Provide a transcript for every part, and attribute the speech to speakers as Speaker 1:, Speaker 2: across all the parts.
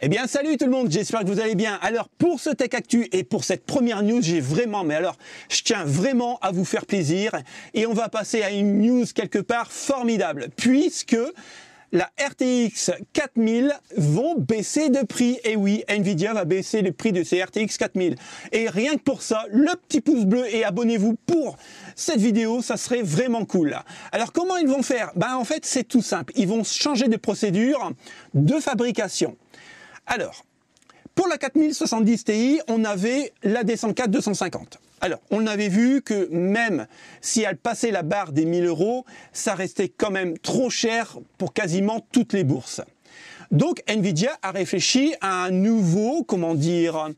Speaker 1: Eh bien, salut tout le monde, j'espère que vous allez bien. Alors, pour ce Tech Actu et pour cette première news, j'ai vraiment, mais alors, je tiens vraiment à vous faire plaisir. Et on va passer à une news quelque part formidable, puisque la RTX 4000 vont baisser de prix. Et eh oui, Nvidia va baisser le prix de ses RTX 4000. Et rien que pour ça, le petit pouce bleu et abonnez-vous pour cette vidéo, ça serait vraiment cool. Alors comment ils vont faire Ben en fait, c'est tout simple. Ils vont changer de procédure de fabrication. Alors, pour la 4070 Ti, on avait la D104 250. Alors, on avait vu que même si elle passait la barre des 1000 euros, ça restait quand même trop cher pour quasiment toutes les bourses. Donc, Nvidia a réfléchi à un nouveau, comment dire,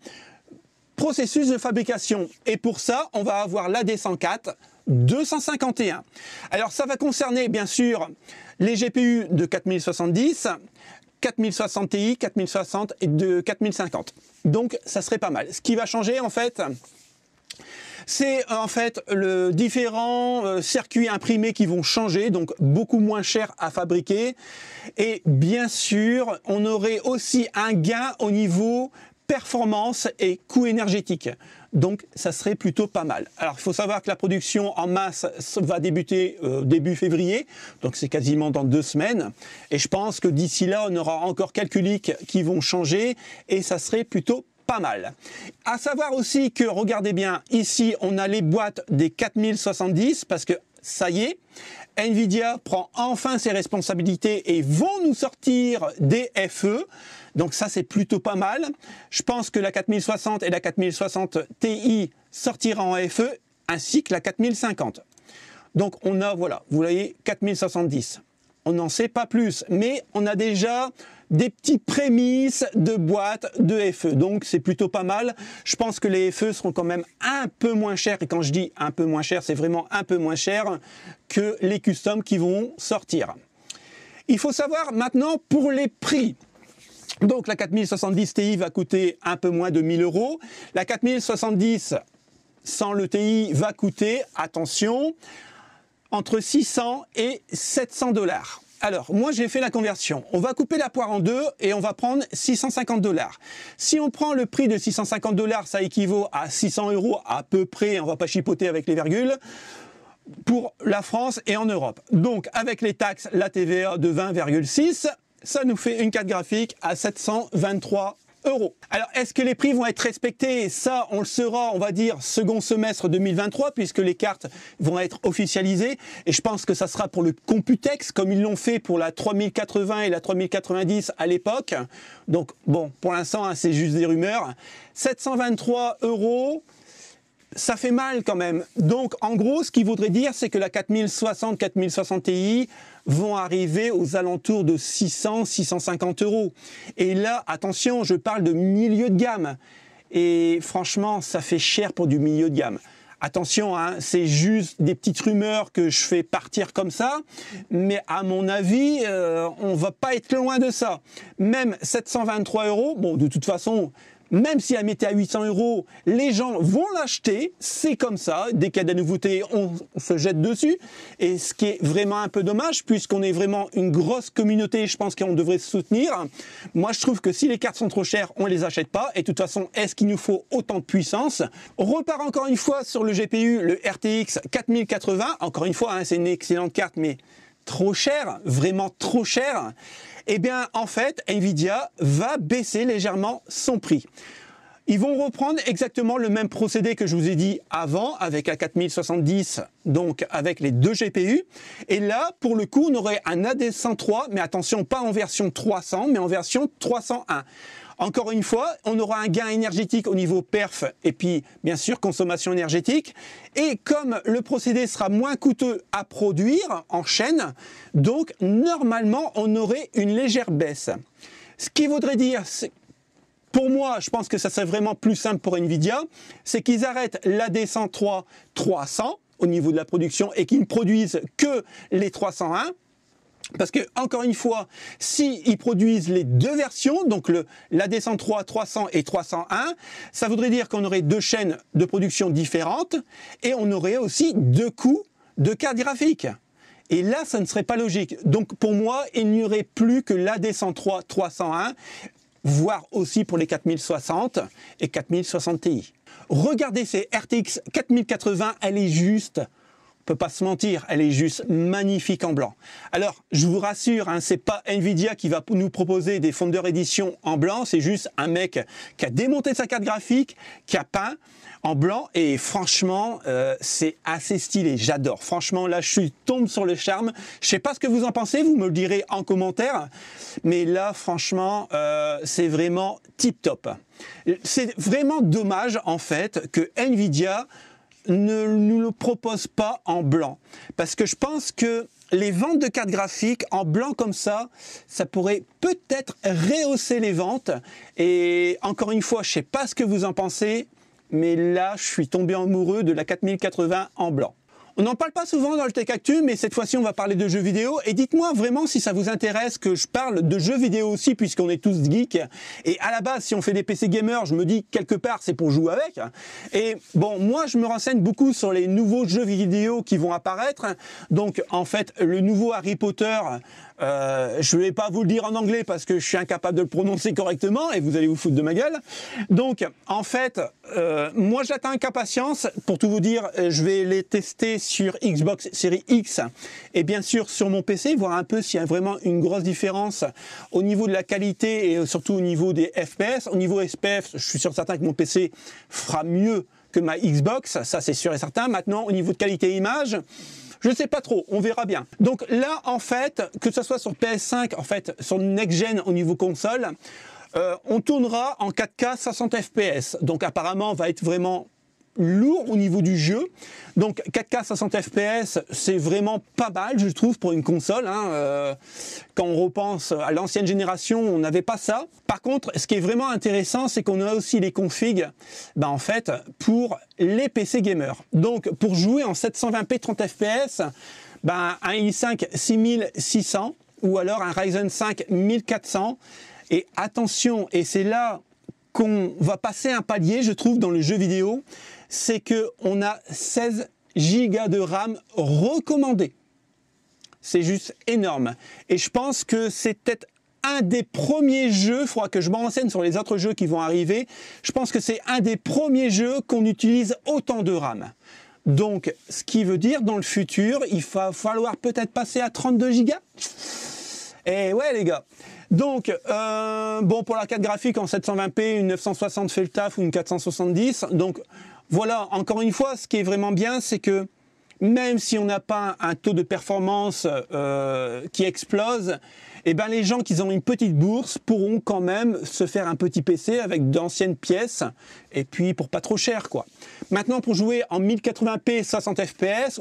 Speaker 1: processus de fabrication. Et pour ça, on va avoir la D104 251. Alors, ça va concerner, bien sûr, les GPU de 4070, 4060 Ti, 4060 et de 4050. Donc ça serait pas mal. Ce qui va changer en fait, c'est en fait le différents euh, circuits imprimés qui vont changer, donc beaucoup moins cher à fabriquer. Et bien sûr, on aurait aussi un gain au niveau performance et coût énergétique. Donc ça serait plutôt pas mal. Alors il faut savoir que la production en masse va débuter euh, début février, donc c'est quasiment dans deux semaines. Et je pense que d'ici là, on aura encore quelques leaks qui vont changer et ça serait plutôt pas mal. À savoir aussi que, regardez bien, ici on a les boîtes des 4070 parce que ça y est, Nvidia prend enfin ses responsabilités et vont nous sortir des FE. Donc ça, c'est plutôt pas mal. Je pense que la 4060 et la 4060 Ti sortiront en FE, ainsi que la 4050. Donc on a, voilà, vous voyez, 4070. On n'en sait pas plus, mais on a déjà des petites prémices de boîtes de FE. Donc c'est plutôt pas mal. Je pense que les FE seront quand même un peu moins chers. Et quand je dis un peu moins cher, c'est vraiment un peu moins cher que les customs qui vont sortir. Il faut savoir maintenant pour les prix. Donc la 4070 Ti va coûter un peu moins de 1000 euros. La 4070 sans le TI va coûter, attention, entre 600 et 700 dollars. Alors, moi j'ai fait la conversion. On va couper la poire en deux et on va prendre 650 dollars. Si on prend le prix de 650 dollars, ça équivaut à 600 euros à peu près, on va pas chipoter avec les virgules, pour la France et en Europe. Donc, avec les taxes, la TVA de 20,6, ça nous fait une carte graphique à 723 euros. Alors, est-ce que les prix vont être respectés Ça, on le saura, on va dire, second semestre 2023, puisque les cartes vont être officialisées. Et je pense que ça sera pour le Computex, comme ils l'ont fait pour la 3080 et la 3090 à l'époque. Donc, bon, pour l'instant, hein, c'est juste des rumeurs. 723 euros ça fait mal quand même. Donc, en gros, ce qui voudrait dire, c'est que la 4060, 4060 Ti vont arriver aux alentours de 600, 650 euros. Et là, attention, je parle de milieu de gamme. Et franchement, ça fait cher pour du milieu de gamme. Attention, hein, c'est juste des petites rumeurs que je fais partir comme ça, mais à mon avis, on euh, on va pas être loin de ça. Même 723 euros, bon, de toute façon, même si elle mettait à 800 euros, les gens vont l'acheter, c'est comme ça, dès qu'il y a de la nouveauté, on se jette dessus, et ce qui est vraiment un peu dommage, puisqu'on est vraiment une grosse communauté, je pense qu'on devrait se soutenir. Moi, je trouve que si les cartes sont trop chères, on les achète pas, et de toute façon, est-ce qu'il nous faut autant de puissance On repart encore une fois sur le GPU, le RTX 4080, encore une fois, hein, c'est une excellente carte, mais trop cher, vraiment trop cher, eh bien en fait Nvidia va baisser légèrement son prix. Ils vont reprendre exactement le même procédé que je vous ai dit avant avec la 4070, donc avec les deux GPU. Et là, pour le coup, on aurait un AD103, mais attention, pas en version 300, mais en version 301. Encore une fois, on aura un gain énergétique au niveau perf et puis bien sûr consommation énergétique. Et comme le procédé sera moins coûteux à produire en chaîne, donc normalement on aurait une légère baisse. Ce qui voudrait dire pour moi, je pense que ça serait vraiment plus simple pour Nvidia, c'est qu'ils arrêtent l'AD103 300 au niveau de la production et qu'ils ne produisent que les 301 parce que, encore une fois, s'ils produisent les deux versions, donc le, la D103 300 et 301, ça voudrait dire qu'on aurait deux chaînes de production différentes et on aurait aussi deux coûts de cartes graphiques. Et là, ça ne serait pas logique. Donc, pour moi, il n'y aurait plus que la 103 301, voire aussi pour les 4060 et 4060 Ti. Regardez ces RTX 4080, elle est juste pas se mentir, elle est juste magnifique en blanc. Alors, je vous rassure, hein, c'est pas Nvidia qui va nous proposer des fondeurs Edition en blanc, c'est juste un mec qui a démonté sa carte graphique, qui a peint en blanc et franchement, euh, c'est assez stylé, j'adore. Franchement, là, je suis tombe sur le charme. Je sais pas ce que vous en pensez, vous me le direz en commentaire, mais là, franchement, euh, c'est vraiment tip top. C'est vraiment dommage en fait que Nvidia ne nous le propose pas en blanc. Parce que je pense que les ventes de cartes graphiques en blanc comme ça, ça pourrait peut-être rehausser les ventes. Et encore une fois, je ne sais pas ce que vous en pensez, mais là, je suis tombé amoureux de la 4080 en blanc. On n'en parle pas souvent dans le Tech Actu, mais cette fois-ci, on va parler de jeux vidéo. Et dites-moi vraiment si ça vous intéresse que je parle de jeux vidéo aussi, puisqu'on est tous geeks. Et à la base, si on fait des PC gamers, je me dis quelque part, c'est pour jouer avec. Et bon, moi, je me renseigne beaucoup sur les nouveaux jeux vidéo qui vont apparaître. Donc, en fait, le nouveau Harry Potter euh, je ne vais pas vous le dire en anglais parce que je suis incapable de le prononcer correctement et vous allez vous foutre de ma gueule. Donc, en fait, euh, moi j'attends avec impatience. Pour tout vous dire, euh, je vais les tester sur Xbox série X et bien sûr sur mon PC, voir un peu s'il y a vraiment une grosse différence au niveau de la qualité et surtout au niveau des FPS. Au niveau SPF, je suis sûr certain que mon PC fera mieux que ma Xbox, ça c'est sûr et certain. Maintenant, au niveau de qualité image, je sais pas trop, on verra bien. Donc là, en fait, que ce soit sur PS5, en fait, sur next-gen au niveau console, euh, on tournera en 4K 60 FPS. Donc apparemment, on va être vraiment lourd au niveau du jeu. Donc 4K 60 FPS, c'est vraiment pas mal, je trouve, pour une console. Hein. Euh, quand on repense à l'ancienne génération, on n'avait pas ça. Par contre, ce qui est vraiment intéressant, c'est qu'on a aussi les configs, ben, en fait, pour les PC gamers. Donc pour jouer en 720p 30 FPS, ben, un i5 6600 ou alors un Ryzen 5 1400. Et attention, et c'est là qu'on va passer un palier, je trouve, dans le jeu vidéo, c'est que on a 16 gigas de RAM recommandé. C'est juste énorme. Et je pense que c'est peut-être un des premiers jeux, il faudra que je m'enseigne sur les autres jeux qui vont arriver, je pense que c'est un des premiers jeux qu'on utilise autant de RAM. Donc, ce qui veut dire, dans le futur, il va falloir peut-être passer à 32 gigas Et eh ouais, les gars donc, euh, bon, pour la carte graphique en 720p, une 960 fait le taf ou une 470. Donc, voilà, encore une fois, ce qui est vraiment bien, c'est que même si on n'a pas un taux de performance euh, qui explose, eh ben les gens qui ont une petite bourse pourront quand même se faire un petit PC avec d'anciennes pièces et puis pour pas trop cher quoi. Maintenant pour jouer en 1080p 60 fps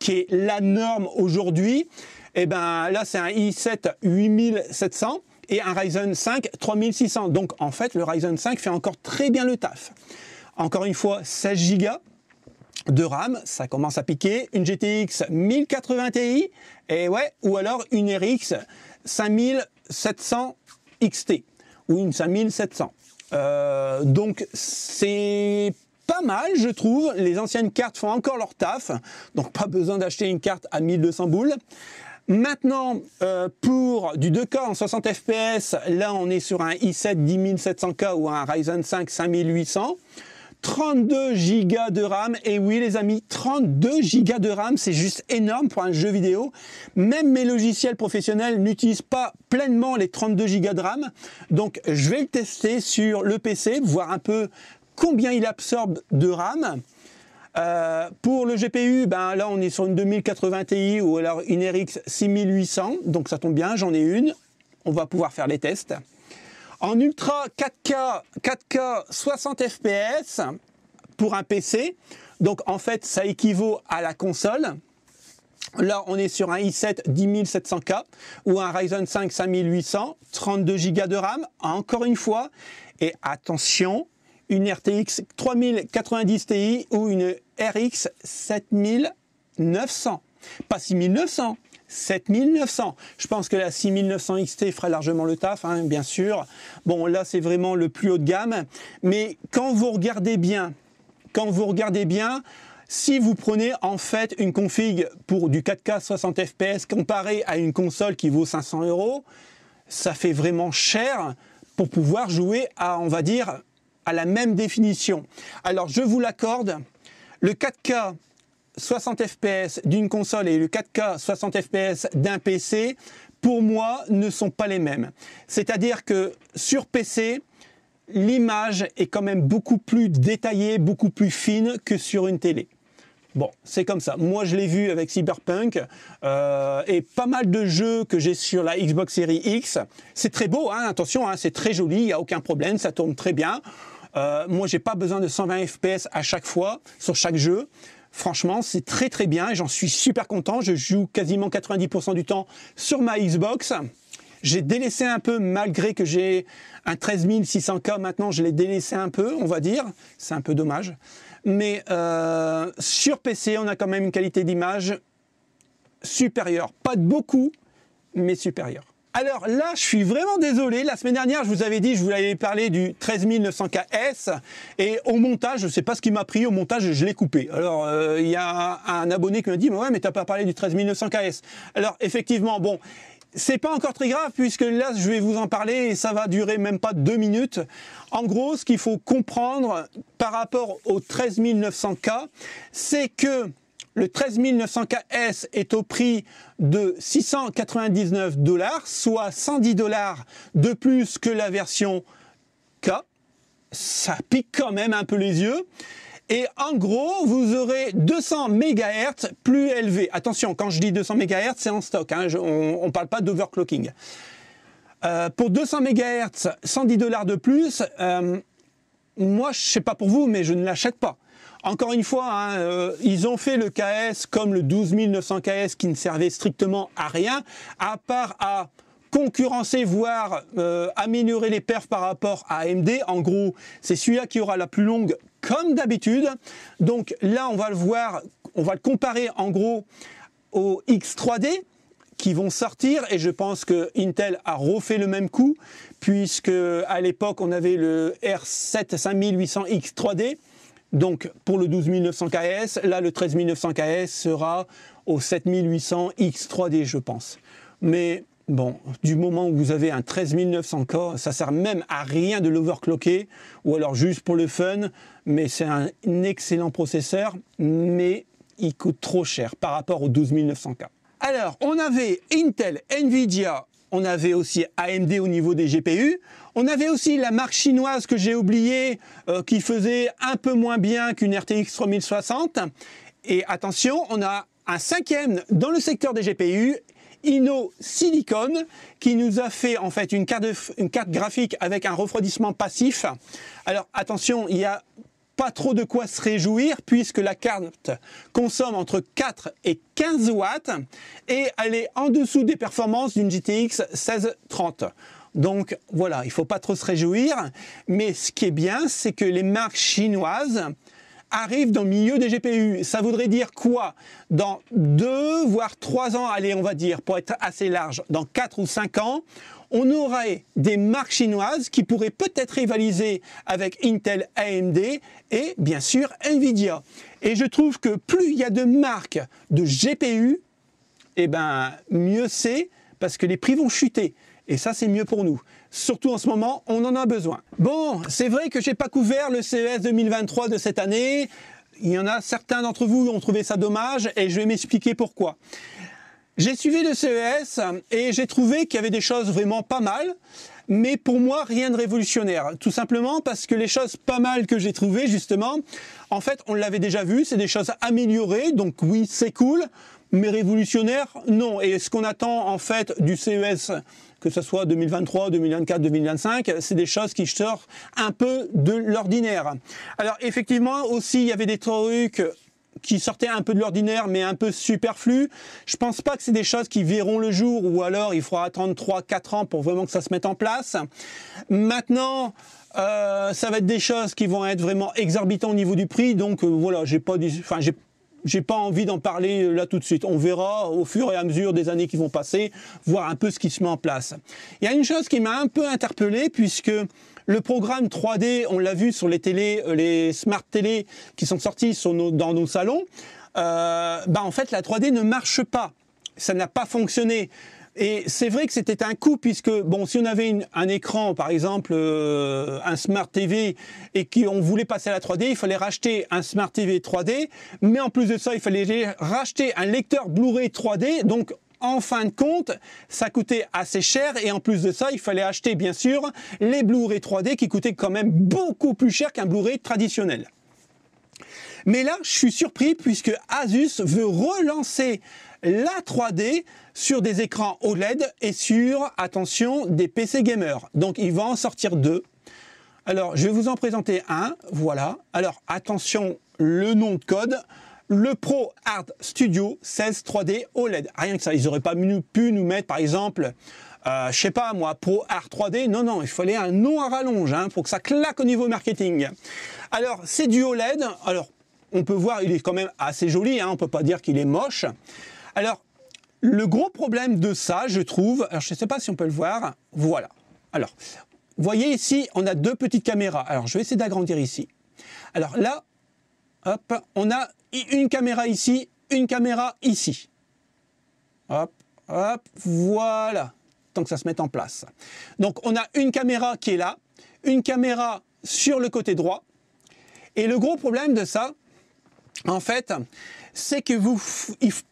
Speaker 1: qui est la norme aujourd'hui, eh ben là c'est un i7 8700 et un Ryzen 5 3600. Donc en fait le Ryzen 5 fait encore très bien le taf. Encore une fois, 16 Go de RAM, ça commence à piquer. Une GTX 1080 Ti, et ouais, ou alors une RX 5700 XT ou une 5700. Euh, donc c'est pas mal, je trouve. Les anciennes cartes font encore leur taf, donc pas besoin d'acheter une carte à 1200 boules. Maintenant, euh, pour du 2K en 60 FPS, là on est sur un i7 10700K ou un Ryzen 5 5800. 32 gigas de RAM. Et oui, les amis, 32 gigas de RAM, c'est juste énorme pour un jeu vidéo. Même mes logiciels professionnels n'utilisent pas pleinement les 32 gigas de RAM. Donc, je vais le tester sur le PC, voir un peu combien il absorbe de RAM. Euh, pour le GPU, ben là on est sur une 2080 Ti ou alors une RX 6800, donc ça tombe bien, j'en ai une, on va pouvoir faire les tests en ultra 4K, 4K 60 FPS pour un PC. Donc en fait, ça équivaut à la console. Là, on est sur un i7 10700K ou un Ryzen 5 5800, 32 Go de RAM, encore une fois. Et attention, une RTX 3090 Ti ou une RX 7900. Pas 6900, 7900. Je pense que la 6900 XT fera largement le taf, hein, bien sûr. Bon, là, c'est vraiment le plus haut de gamme. Mais quand vous regardez bien, quand vous regardez bien, si vous prenez en fait une config pour du 4K 60 FPS comparé à une console qui vaut 500 euros, ça fait vraiment cher pour pouvoir jouer à, on va dire, à la même définition. Alors, je vous l'accorde, le 4K 60 fps d'une console et le 4K 60 fps d'un PC, pour moi, ne sont pas les mêmes. C'est-à-dire que sur PC, l'image est quand même beaucoup plus détaillée, beaucoup plus fine que sur une télé. Bon, c'est comme ça. Moi, je l'ai vu avec Cyberpunk euh, et pas mal de jeux que j'ai sur la Xbox Series X. C'est très beau, hein, attention, hein, c'est très joli, il n'y a aucun problème, ça tourne très bien. Moi, euh, moi, j'ai pas besoin de 120 FPS à chaque fois sur chaque jeu. Franchement, c'est très très bien et j'en suis super content. Je joue quasiment 90% du temps sur ma Xbox. J'ai délaissé un peu, malgré que j'ai un 13600K maintenant, je l'ai délaissé un peu, on va dire. C'est un peu dommage. Mais euh, sur PC, on a quand même une qualité d'image supérieure. Pas de beaucoup, mais supérieure. Alors là, je suis vraiment désolé. La semaine dernière, je vous avais dit, je vous avais parlé du 13900KS. Et au montage, je ne sais pas ce qui m'a pris. Au montage, je l'ai coupé. Alors, euh, il y a un, abonné qui m'a dit, mais ouais, mais t'as pas parlé du 13900KS. Alors, effectivement, bon c'est pas encore très grave puisque là je vais vous en parler et ça va durer même pas deux minutes. En gros, ce qu'il faut comprendre par rapport au 13900K, c'est que le 13900 ks est au prix de 699 dollars, soit 110 dollars de plus que la version K. Ça pique quand même un peu les yeux. Et en gros, vous aurez 200 MHz plus élevé. Attention, quand je dis 200 MHz, c'est en stock. Hein. on ne parle pas d'overclocking. Euh, pour 200 MHz, 110 dollars de plus, euh, moi, je sais pas pour vous, mais je ne l'achète pas encore une fois, hein, euh, ils ont fait le KS comme le 12900 KS qui ne servait strictement à rien, à part à concurrencer, voire euh, améliorer les perfs par rapport à AMD. En gros, c'est celui-là qui aura la plus longue comme d'habitude. Donc là, on va le voir, on va le comparer en gros aux X3D qui vont sortir et je pense que Intel a refait le même coup puisque à l'époque on avait le R7 5800X3D donc pour le 12900 KS, là le 13900 KS sera au 7800 X3D je pense. Mais bon, du moment où vous avez un 13900 K, ça sert même à rien de l'overclocker ou alors juste pour le fun, mais c'est un excellent processeur mais il coûte trop cher par rapport au 12900K. Alors, on avait Intel, Nvidia, on avait aussi AMD au niveau des GPU, on avait aussi la marque chinoise que j'ai oubliée, euh, qui faisait un peu moins bien qu'une RTX 3060. Et attention, on a un cinquième dans le secteur des GPU, Inno Silicon, qui nous a fait en fait une carte, graphique avec un refroidissement passif. Alors attention, il n'y a pas trop de quoi se réjouir puisque la carte consomme entre 4 et 15 watts et elle est en dessous des performances d'une GTX 1630. Donc voilà, il ne faut pas trop se réjouir. Mais ce qui est bien, c'est que les marques chinoises arrivent dans le milieu des GPU. Ça voudrait dire quoi Dans deux, voire trois ans, allez, on va dire, pour être assez large, dans quatre ou cinq ans, on aurait des marques chinoises qui pourraient peut-être rivaliser avec Intel, AMD et bien sûr Nvidia. Et je trouve que plus il y a de marques de GPU, eh ben mieux c'est parce que les prix vont chuter. Et ça, c'est mieux pour nous. Surtout en ce moment, on en a besoin. Bon, c'est vrai que j'ai pas couvert le CES 2023 de cette année. Il y en a certains d'entre vous qui ont trouvé ça dommage et je vais m'expliquer pourquoi. J'ai suivi le CES et j'ai trouvé qu'il y avait des choses vraiment pas mal, mais pour moi rien de révolutionnaire. Tout simplement parce que les choses pas mal que j'ai trouvées justement, en fait on l'avait déjà vu, c'est des choses améliorées, donc oui c'est cool, mais révolutionnaire non. Et ce qu'on attend en fait du CES que ce soit 2023, 2024, 2025, c'est des choses qui sortent un peu de l'ordinaire. Alors effectivement, aussi, il y avait des trucs qui sortaient un peu de l'ordinaire mais un peu superflu. Je pense pas que c'est des choses qui verront le jour ou alors il faudra attendre 3 4 ans pour vraiment que ça se mette en place. Maintenant, euh, ça va être des choses qui vont être vraiment exorbitantes au niveau du prix donc euh, voilà, j'ai pas enfin j'ai j'ai pas envie d'en parler euh, là tout de suite. On verra au fur et à mesure des années qui vont passer, voir un peu ce qui se met en place. Il y a une chose qui m'a un peu interpellé puisque le programme 3D, on l'a vu sur les télé, euh, les smart télé qui sont sortis dans nos salons, euh, bah en fait la 3D ne marche pas. Ça n'a pas fonctionné. Et c'est vrai que c'était un coût puisque bon, si on avait un écran, par exemple euh, un smart TV, et qu'on voulait passer à la 3D, il fallait racheter un smart TV 3D, mais en plus de ça, il fallait racheter un lecteur Blu-ray 3D. Donc en fin de compte, ça coûtait assez cher et en plus de ça, il fallait acheter bien sûr les Blu-ray 3D qui coûtaient quand même beaucoup plus cher qu'un Blu-ray traditionnel. Mais là, je suis surpris puisque Asus veut relancer la 3D sur des écrans OLED et sur, attention, des PC gamers. Donc il va en sortir deux. Alors je vais vous en présenter un, voilà. Alors attention, le nom de code, le Pro Art Studio 16 3D OLED. Rien que ça, ils n'auraient pas pu nous mettre par exemple... je euh, je sais pas moi, Pro Art 3D, non, non, il fallait un nom à rallonge hein, pour que ça claque au niveau marketing. Alors, c'est du OLED, alors on peut voir, il est quand même assez joli, On hein. on peut pas dire qu'il est moche. Alors, le gros problème de ça, je trouve, alors je ne sais pas si on peut le voir, voilà. Alors, vous voyez ici, on a deux petites caméras. Alors, je vais essayer d'agrandir ici. Alors là, hop, on a une caméra ici, une caméra ici. Hop, hop, voilà. Tant que ça se met en place. Donc, on a une caméra qui est là, une caméra sur le côté droit. Et le gros problème de ça, en fait, c'est que vous,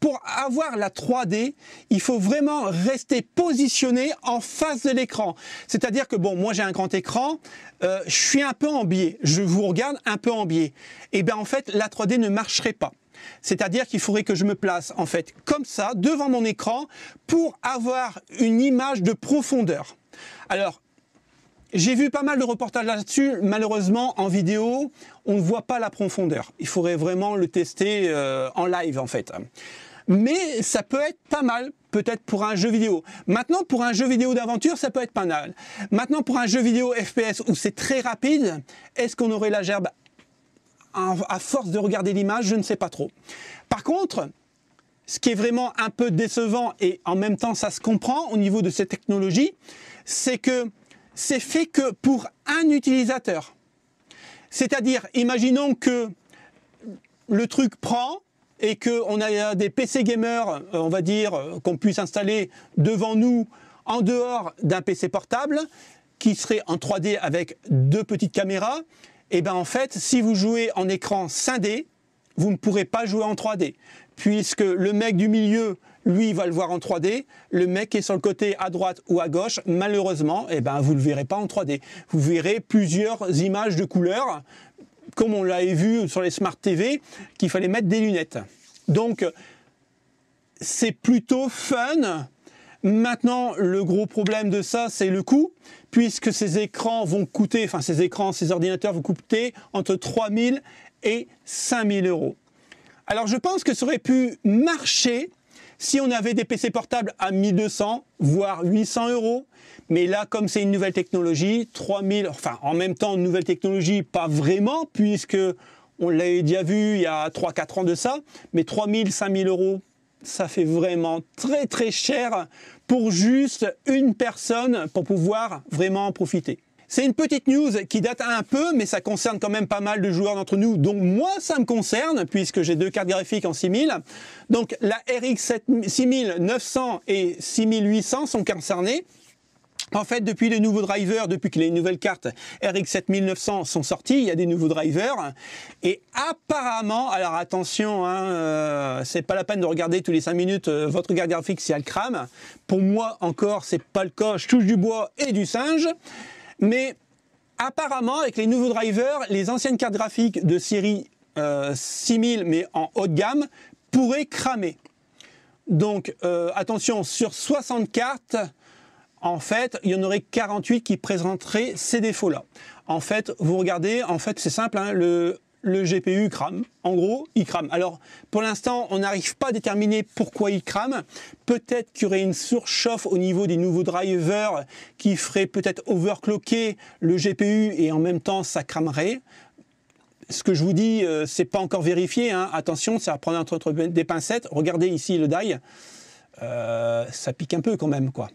Speaker 1: pour avoir la 3D, il faut vraiment rester positionné en face de l'écran. C'est-à-dire que bon, moi j'ai un grand écran, euh, je suis un peu en biais, je vous regarde un peu en biais. Et eh bien en fait, la 3D ne marcherait pas. C'est-à-dire qu'il faudrait que je me place en fait comme ça devant mon écran pour avoir une image de profondeur. Alors, j'ai vu pas mal de reportages là-dessus. Malheureusement, en vidéo, on ne voit pas la profondeur. Il faudrait vraiment le tester euh, en live, en fait. Mais ça peut être pas mal, peut-être pour un jeu vidéo. Maintenant, pour un jeu vidéo d'aventure, ça peut être pas mal. Maintenant, pour un jeu vidéo FPS où c'est très rapide, est-ce qu'on aurait la gerbe à force de regarder l'image Je ne sais pas trop. Par contre, ce qui est vraiment un peu décevant et en même temps ça se comprend au niveau de cette technologie, c'est que c'est fait que pour un utilisateur. C'est-à-dire, imaginons que le truc prend et qu'on a des PC gamers, euh, on va dire, euh, qu'on puisse installer devant nous en dehors d'un PC portable qui serait en 3D avec deux petites caméras. Et eh bien en fait, si vous jouez en écran 5D, vous ne pourrez pas jouer en 3D puisque le mec du milieu lui, il va le voir en 3D. Le mec qui est sur le côté à droite ou à gauche, malheureusement, eh ben, vous ne le verrez pas en 3D. Vous verrez plusieurs images de couleurs, comme on l'avait vu sur les Smart TV, qu'il fallait mettre des lunettes. Donc, c'est plutôt fun. Maintenant, le gros problème de ça, c'est le coût, puisque ces écrans vont coûter, enfin ces écrans, ces ordinateurs vont coûter entre 3000 et 5000 euros. Alors je pense que ça aurait pu marcher si on avait des PC portables à 1200, voire 800 euros, mais là, comme c'est une nouvelle technologie, 3000, enfin en même temps, une nouvelle technologie, pas vraiment, puisque on l'avait déjà vu il y a 3-4 ans de ça, mais 3000, 5000 euros, ça fait vraiment très très cher pour juste une personne pour pouvoir vraiment en profiter. C'est une petite news qui date un peu, mais ça concerne quand même pas mal de joueurs d'entre nous. dont moi, ça me concerne, puisque j'ai deux cartes graphiques en 6000. Donc la RX 6900 et 6800 sont concernés. En fait, depuis les nouveaux drivers, depuis que les nouvelles cartes RX 7900 sont sorties, il y a des nouveaux drivers. Et apparemment, alors attention, hein, euh, c'est pas la peine de regarder tous les 5 minutes euh, votre carte graphique si elle crame. Pour moi, encore, c'est pas le cas. Je touche du bois et du singe. Mais apparemment, avec les nouveaux drivers, les anciennes cartes graphiques de série euh, 6000, mais en haut de gamme, pourraient cramer. Donc euh, attention, sur 60 cartes, en fait, il y en aurait 48 qui présenteraient ces défauts-là. En fait, vous regardez, en fait, c'est simple, hein, le le GPU crame. En gros, il crame. Alors, pour l'instant, on n'arrive pas à déterminer pourquoi il crame. Peut-être qu'il y aurait une surchauffe au niveau des nouveaux drivers qui ferait peut-être overclocker le GPU et en même temps, ça cramerait ce que je vous dis, ce euh, c'est pas encore vérifié. Hein. Attention, ça va prendre entre, des pincettes. Regardez ici le die. Euh, ça pique un peu quand même, quoi.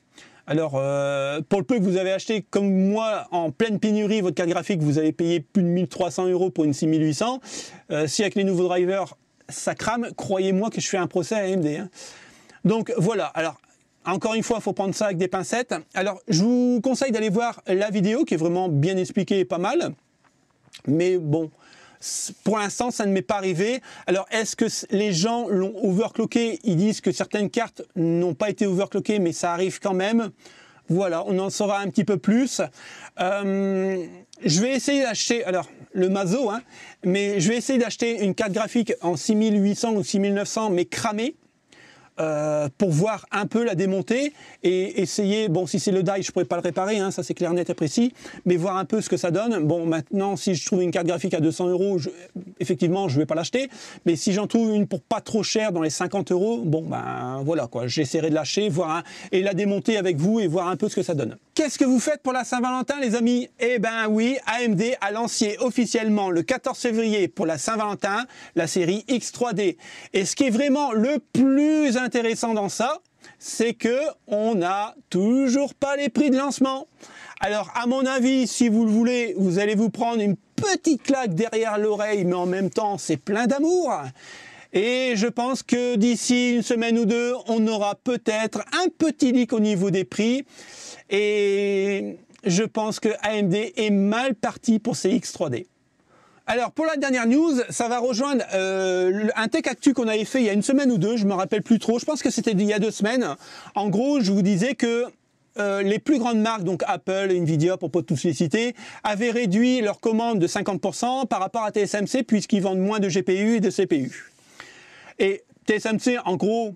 Speaker 1: Alors, euh, pour le peu que vous avez acheté, comme moi, en pleine pénurie, votre carte graphique, vous avez payé plus de 1300 euros pour une 6800. Euh, si avec les nouveaux drivers, ça crame, croyez-moi que je fais un procès à AMD. Hein. Donc voilà, alors encore une fois, il faut prendre ça avec des pincettes. Alors, je vous conseille d'aller voir la vidéo qui est vraiment bien expliquée et pas mal. Mais bon, pour l'instant, ça ne m'est pas arrivé. Alors, est-ce que les gens l'ont overclocké Ils disent que certaines cartes n'ont pas été overclockées, mais ça arrive quand même. Voilà, on en saura un petit peu plus. Euh, je vais essayer d'acheter, alors le Mazo, hein, mais je vais essayer d'acheter une carte graphique en 6800 ou 6900, mais cramée. Euh, pour voir un peu la démonter et essayer, bon, si c'est le die, je ne pourrais pas le réparer, hein, ça c'est clair, net et précis, mais voir un peu ce que ça donne. Bon, maintenant, si je trouve une carte graphique à 200 euros, effectivement, je ne vais pas l'acheter, mais si j'en trouve une pour pas trop cher, dans les 50 euros, bon, ben voilà, quoi, j'essaierai de lâcher, voir et la démonter avec vous et voir un peu ce que ça donne. Qu'est-ce que vous faites pour la Saint-Valentin, les amis Eh ben oui, AMD a lancé officiellement le 14 février pour la Saint-Valentin la série X3D. Et ce qui est vraiment le plus intéressant dans ça, c'est que on n'a toujours pas les prix de lancement. Alors à mon avis, si vous le voulez, vous allez vous prendre une petite claque derrière l'oreille, mais en même temps, c'est plein d'amour. Et je pense que d'ici une semaine ou deux, on aura peut-être un petit leak au niveau des prix. Et je pense que AMD est mal parti pour ses X3D. Alors pour la dernière news, ça va rejoindre euh, un tech actu qu'on avait fait il y a une semaine ou deux, je me rappelle plus trop, je pense que c'était il y a deux semaines. En gros, je vous disais que euh, les plus grandes marques, donc Apple, Nvidia, pour pas tous les citer, avaient réduit leurs commandes de 50% par rapport à TSMC puisqu'ils vendent moins de GPU et de CPU. Et TSMC, en gros,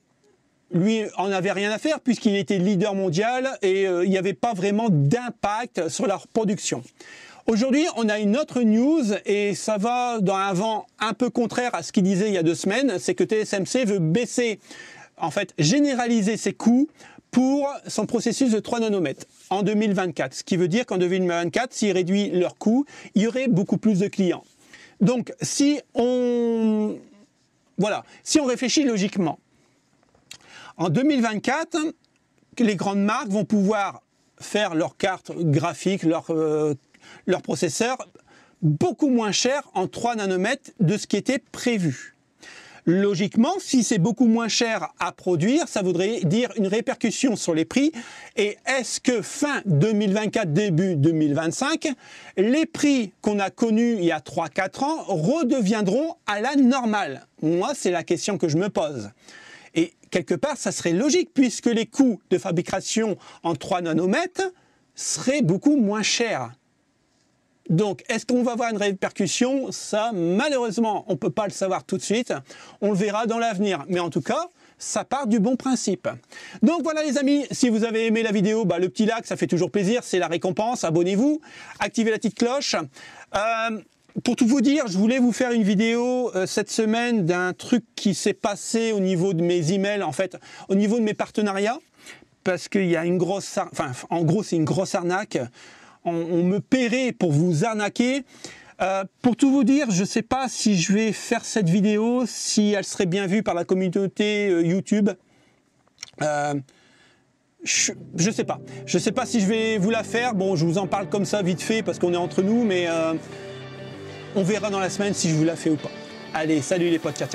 Speaker 1: lui en avait rien à faire puisqu'il était leader mondial et euh, il n'y avait pas vraiment d'impact sur leur production. Aujourd'hui, on a une autre news et ça va dans un vent un peu contraire à ce qu'il disait il y a deux semaines, c'est que TSMC veut baisser, en fait, généraliser ses coûts pour son processus de 3 nanomètres en 2024. Ce qui veut dire qu'en 2024, s'ils réduisent leurs coûts, il y aurait beaucoup plus de clients. Donc, si on, voilà, si on réfléchit logiquement, en 2024, les grandes marques vont pouvoir faire leurs cartes graphiques, euh, leurs processeurs, beaucoup moins cher en 3 nanomètres de ce qui était prévu. Logiquement, si c'est beaucoup moins cher à produire, ça voudrait dire une répercussion sur les prix. Et est-ce que fin 2024, début 2025, les prix qu'on a connus il y a 3-4 ans redeviendront à la normale Moi, c'est la question que je me pose quelque part, ça serait logique, puisque les coûts de fabrication en 3 nanomètres seraient beaucoup moins chers. Donc, est-ce qu'on va avoir une répercussion Ça, malheureusement, on ne peut pas le savoir tout de suite. On le verra dans l'avenir. Mais en tout cas, ça part du bon principe. Donc voilà les amis, si vous avez aimé la vidéo, bah, le petit like, ça fait toujours plaisir, c'est la récompense, abonnez-vous, activez la petite cloche. Euh, pour tout vous dire, je voulais vous faire une vidéo euh, cette semaine d'un truc qui s'est passé au niveau de mes emails, en fait, au niveau de mes partenariats, parce qu'il y a une grosse, enfin, en gros, c'est une grosse arnaque. On, me paierait pour vous arnaquer. Euh, pour tout vous dire, je ne sais pas si je vais faire cette vidéo, si elle serait bien vue par la communauté euh, YouTube. Je, ne sais pas. Je ne sais pas si je vais vous la faire. Bon, je vous en parle comme ça vite fait parce qu'on est entre nous, mais on verra dans la semaine si je vous la fais ou pas. Allez, salut les potes, ciao,